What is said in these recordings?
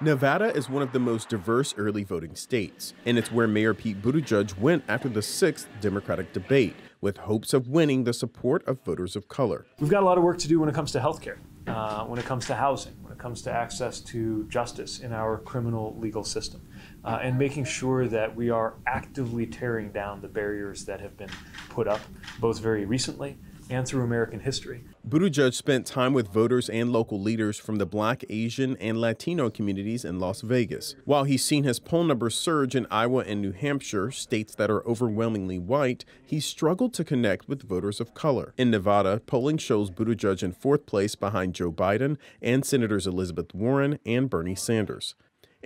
Nevada is one of the most diverse early voting states, and it's where Mayor Pete Buttigieg went after the sixth Democratic debate, with hopes of winning the support of voters of color. We've got a lot of work to do when it comes to health care, uh, when it comes to housing, when it comes to access to justice in our criminal legal system, uh, and making sure that we are actively tearing down the barriers that have been put up, both very recently and through American history. Buttigieg spent time with voters and local leaders from the black, Asian, and Latino communities in Las Vegas. While he's seen his poll numbers surge in Iowa and New Hampshire, states that are overwhelmingly white, he struggled to connect with voters of color. In Nevada, polling shows Buttigieg in fourth place behind Joe Biden and Senators Elizabeth Warren and Bernie Sanders.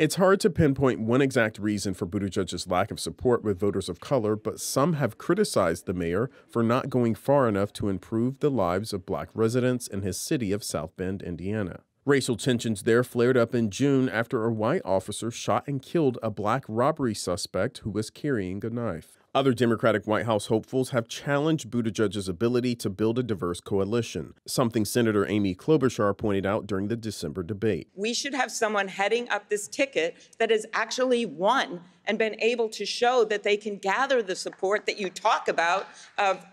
It's hard to pinpoint one exact reason for Buttigieg's lack of support with voters of color, but some have criticized the mayor for not going far enough to improve the lives of black residents in his city of South Bend, Indiana. Racial tensions there flared up in June after a white officer shot and killed a black robbery suspect who was carrying a knife. Other Democratic White House hopefuls have challenged Buttigieg's ability to build a diverse coalition, something Senator Amy Klobuchar pointed out during the December debate. We should have someone heading up this ticket that has actually won and been able to show that they can gather the support that you talk about of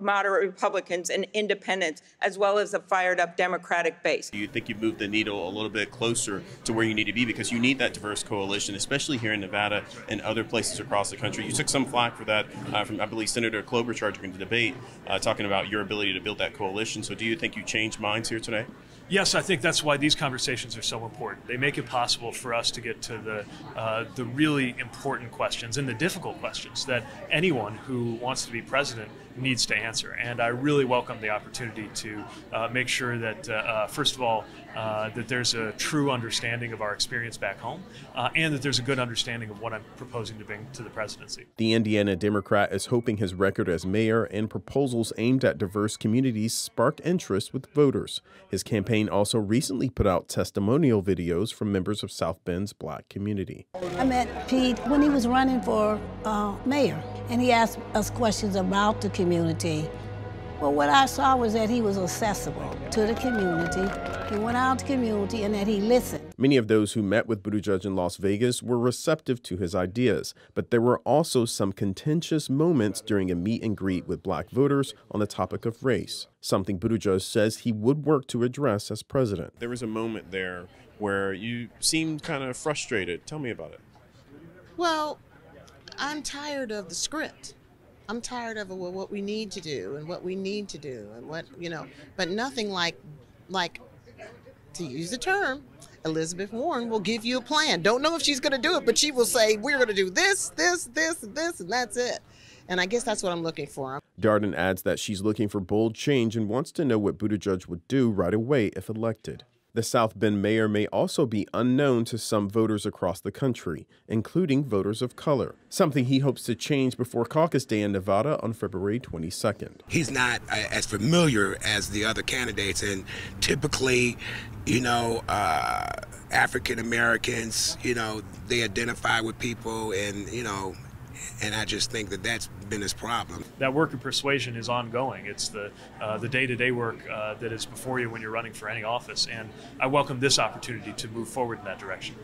moderate Republicans and independents, as well as a fired up Democratic base. Do you think you've moved the needle a little bit closer to where you need to be? Because you need that diverse coalition, especially here in Nevada and other places across the country. You took some flack for that uh, from, I believe, Senator Klobuchar during the debate, uh, talking about your ability to build that coalition. So do you think you changed minds here today? Yes, I think that's why these conversations are so important. They make it possible for us to get to the uh, the really important questions and the difficult questions that anyone who wants to be president needs to answer. And I really welcome the opportunity to uh, make sure that, uh, uh first of all, uh, that there's a true understanding of our experience back home uh, and that there's a good understanding of what I'm proposing to bring to the presidency. The Indiana Democrat is hoping his record as mayor and proposals aimed at diverse communities sparked interest with voters. His campaign also recently put out testimonial videos from members of South Bend's black community. I met Pete when he was running for mayor, and he asked us questions about the community community. But what I saw was that he was accessible to the community. He went out to the community and that he listened. Many of those who met with Buttigieg in Las Vegas were receptive to his ideas, but there were also some contentious moments during a meet and greet with black voters on the topic of race, something Buttigieg says he would work to address as president. There was a moment there where you seemed kind of frustrated. Tell me about it. Well, I'm tired of the script. I'm tired of well, what we need to do and what we need to do and what you know, but nothing like like to use the term. Elizabeth Warren will give you a plan. Don't know if she's going to do it, but she will say, We're going to do this, this, this, this, and that's it. And I guess that's what I'm looking for. Darden adds that she's looking for bold change and wants to know what Buttigieg would do right away if elected. The South Bend mayor may also be unknown to some voters across the country, including voters of color, something he hopes to change before caucus day in Nevada on February 22nd. He's not uh, as familiar as the other candidates, and typically, you know, uh, African Americans, you know, they identify with people and, you know, and I just think that that's been his problem. That work of persuasion is ongoing. It's the uh, the day-to-day work uh, that is before you when you're running for any office. And I welcome this opportunity to move forward in that direction.